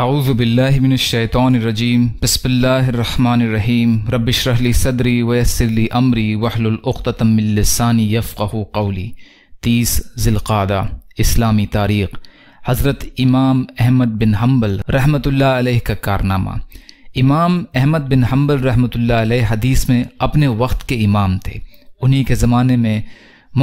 आउज़बिल्लिमिनशैतरजीम बसमीम रबशरली सदरी वसरली अमरी वहलतमिलसानी यफ़्क़ कौली तीस ज़िलक़ादा इस्लामी तारीख़ हज़रत इमाम अहमद बिन हम्बल रहमतुल्लाह अलैह का कारनामा इमाम अहमद बिन हम्बल रहमतुल्लाह अलैह हदीस में अपने वक्त के इमाम थे उन्हीं के ज़माने में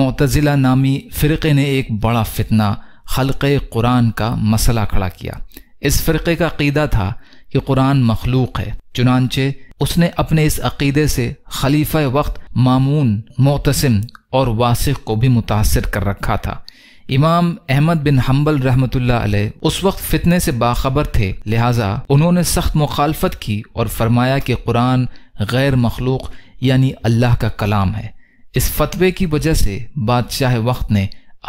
मतज़िला नामी फ़िरक़े ने एक बड़ा फितना खलक़ कुरान का मसला खड़ा किया इस फ़िरक़े का अकीदा था कि कुरान मखलूक है चुनानचे उसने अपने इस अकीदे से खलीफा वक्त मामून मोतसम और वासिक को भी मुतासर कर रखा था इमाम अहमद बिन हम्बल रहमत उस वक्त फितने से बाखबर थे लिहाजा उन्होंने सख्त मुखालफत की और फरमाया कि कुरान गैर मखलूक यानी अल्लाह का कलाम है इस फतवे की वजह से बादशाह वक्त ने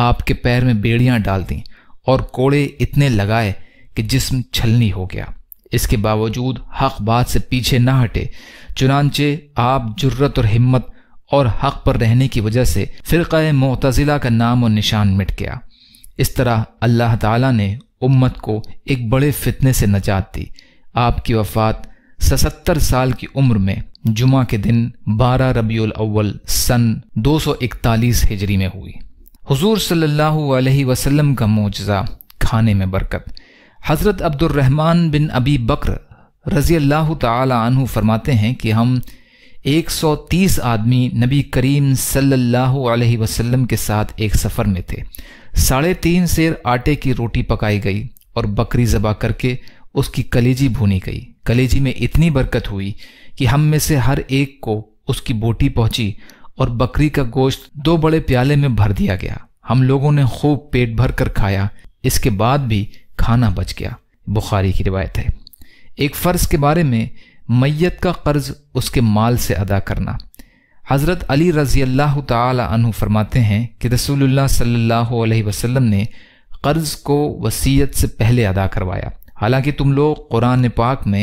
आपके पैर में बेड़ियाँ डाल दी और कोड़े इतने लगाए कि जिस्म छलनी हो गया इसके बावजूद हक बात से पीछे ना हटे चुनानचे आप जुर्रत और हिम्मत और हक पर रहने की वजह से फ़िरक़ मतज़िला का नाम और निशान मिट गया इस तरह अल्लाह ताला ने उम्मत को एक बड़े फितने से नजात दी आपकी वफात सतर साल की उम्र में जुमा के दिन बारह रबी अव्वल सन 241 हिजरी में हुई हुजूर सल्लल्लाहु अलैहि वसल्लम का मोजा खाने में बरकत हज़रत अब्दुलरहमान बिन अबी बकर रज़ी अल्लाह तहु फरमाते हैं कि हम 130 आदमी नबी करीम सल्लल्लाहु अलैहि वसल्लम के साथ एक सफ़र में थे साढ़े तीन से आटे की रोटी पकाई गई और बकरी जबा करके उसकी कलेजी भूनी गई कलेजी में इतनी बरकत हुई कि हम में से हर एक को उसकी बोटी पहुंची और बकरी का गोश्त दो बड़े प्याले में भर दिया गया हम लोगों ने खूब पेट भर कर खाया इसके बाद भी खाना बच गया बुखारी की रिवायत है एक फ़र्ज़ के बारे में मैत का कर्ज़ उसके माल से अदा करना हज़रत अली रज़ी अल्लाह तु फरमाते हैं कि रसूलुल्लाह सल्लल्लाहु अलैहि वसल्लम ने कर्ज़ को वसीयत से पहले अदा करवाया हालांकि तुम लोग कुरान पाक में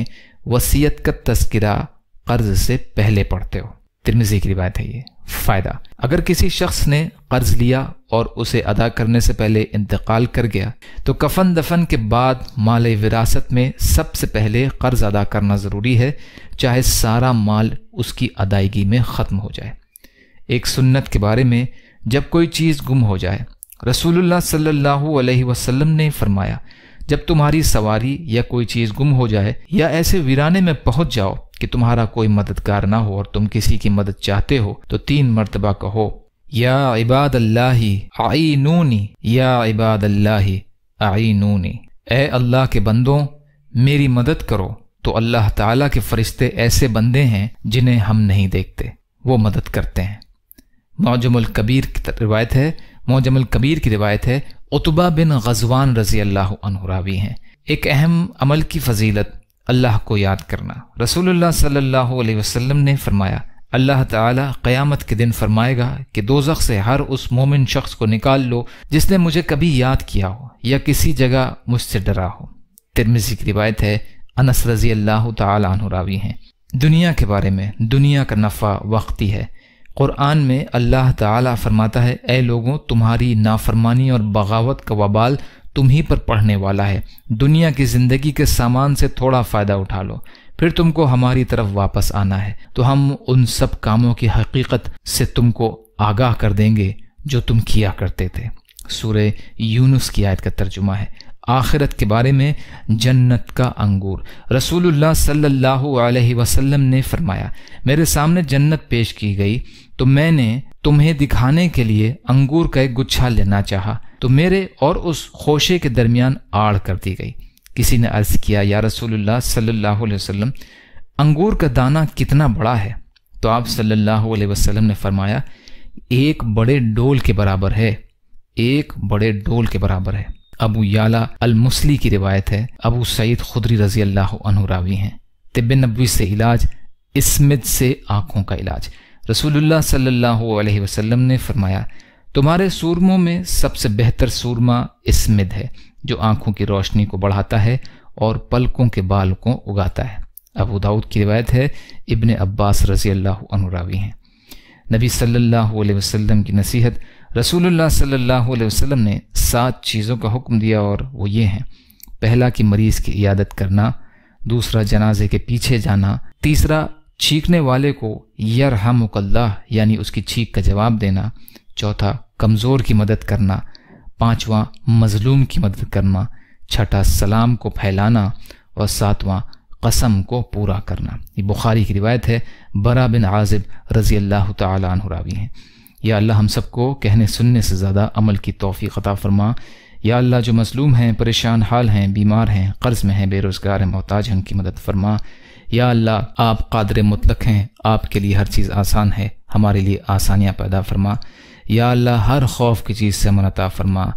वसीयत का तस्करा कर्ज़ से पहले पढ़ते हो तिरमिजी की रिवायत है ये फ़ायदा अगर किसी शख्स ने कर्ज लिया और उसे अदा करने से पहले इंतकाल कर गया तो कफन दफन के बाद माल विरासत में सबसे पहले कर्ज अदा करना ज़रूरी है चाहे सारा माल उसकी अदायगी में ख़त्म हो जाए एक सुन्नत के बारे में जब कोई चीज़ गुम हो जाए रसूलुल्लाह सल्लल्लाहु अलैहि वसल्लम ने फरमाया जब तुम्हारी सवारी या कोई चीज़ गुम हो जाए या ऐसे वीराने में पहुंच जाओ कि तुम्हारा कोई मददगार ना हो और तुम किसी की मदद चाहते हो तो तीन मरतबा कहो या इबाद अल्लाह आई नूनी या इबाद अल्लाह आई नूनी ए अल्लाह के बंदों मेरी मदद करो तो अल्लाह ताला के फरिश्ते ऐसे बंदे हैं जिन्हें हम नहीं देखते वो मदद करते हैं मौजमुल कबीर की रिवायत है मौजमुल कबीर की रिवायत है उतबा बिन गजवान रजी अल्लाह रावी हैं एक अहम अमल की फजीलत अल्लाह को याद करना रसूलुल्लाह सल्लल्लाहु अलैहि वसल्लम ने फरमाया अल्लाह ताला क़यामत के दिन फरमाएगा कि दोजख से हर उस मोमिन शख्स को निकाल लो जिसने मुझे कभी याद किया हो या किसी जगह मुझसे डरा हो तिरमिजी की रिवायत है अनस रजी अल्लाह तवी हैं दुनिया के बारे में दुनिया का नफ़ा वक्ती है क़ुरान में अल्लाह ताला फरमाता है ए लोगों तुम्हारी नाफरमानी और बगावत का वबाल तुम ही पर पढ़ने वाला है दुनिया की ज़िंदगी के सामान से थोड़ा फ़ायदा उठा लो फिर तुमको हमारी तरफ वापस आना है तो हम उन सब कामों की हकीकत से तुमको आगाह कर देंगे जो तुम किया करते थे सूर्य यूनुस की आयत का तर्जुमा है आखिरत के बारे में जन्नत का अंगूर रसूलुल्लाह सल्लल्लाहु अलैहि वसल्लम ने फरमाया मेरे सामने जन्नत पेश की गई तो मैंने तुम्हें दिखाने के लिए अंगूर का एक गुच्छा लेना चाहा तो मेरे और उस खोशे के दरमियान आड़ कर दी गई किसी ने अर्ज़ किया या रसूलुल्लाह सल्लल्लाहु अलैहि वसल्लम अंगूर का दाना कितना बड़ा है तो आप सल्लल्लाहु अलैहि वसल्लम ने फरमाया एक बड़े डोल के बराबर है एक बड़े डोल के बराबर है अबू याला अल मुसली की रिवायत है अबू सईद खुदरी रजी अल्लाह अनुरावी हैं तिब नबी से इलाज इसमित से आंखों का इलाज रसूलुल्लाह सल्लल्लाहु अलैहि वसल्लम ने फरमाया तुम्हारे सूरमों में सबसे बेहतर सूरमा इसमिद है जो आंखों की रोशनी को बढ़ाता है और पलकों के बाल को उगाता है अबू दाऊद की रिवायत है इबन अब्बास रजी अल्लाह अनुरावी हैं नबी सल्लल्लाहु अलैहि वसल्लम की नसीहत रसूलुल्लाह सल्लल्लाहु अलैहि वसल्लम ने सात चीज़ों का हुक्म दिया और वो ये हैं पहला कि मरीज़ की इयादत करना दूसरा जनाजे के पीछे जाना तीसरा चीखने वाले को यर हमकल्ला यानी उसकी चीख का जवाब देना चौथा कमज़ोर की मदद करना पांचवा मजलूम की मदद करना छठा सलाम को फैलाना और सातवां कसम को पूरा करना ये बुखारी की रिवायत है बरा बिन आजिब रज़ी अल्लाह तरावी हैं या अल्लाह हम सबको कहने सुनने से ज़्यादा अमल की तोफ़ी ख़ता फरमा या अल्लाह जो मजलूम हैं परेशान हाल हैं बीमार हैं कर्ज़ में हैं बेरोज़गार हैं मोहताज हैं उनकी मदद फरमा या अल्लाह आप कादर मुतलक हैं आपके लिए हर चीज़ आसान है हमारे लिए आसानियाँ पैदा फरमा या अल्लाह हर खौफ की चीज़ से मनता फरमा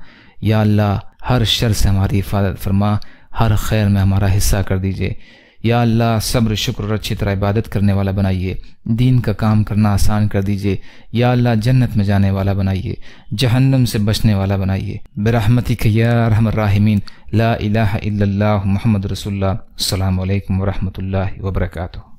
या अल्लाह हर शर से हमारी हिफाजत फरमा हर खैर में हमारा हिस्सा कर दीजिए या अल्लाह सब्र शुक्र और अच्छी तरह इबादत करने वाला बनाइए दीन का काम करना आसान कर दीजिए या अल्लाह जन्नत में जाने वाला बनाइए जहन्नम से बचने वाला बनाइए बरहमती यारहमराहिमीन ला इलाह इल्लल्लाह मोहम्मद रसुल्ला अल्लाम वरहमतुल्लाहि वबरकू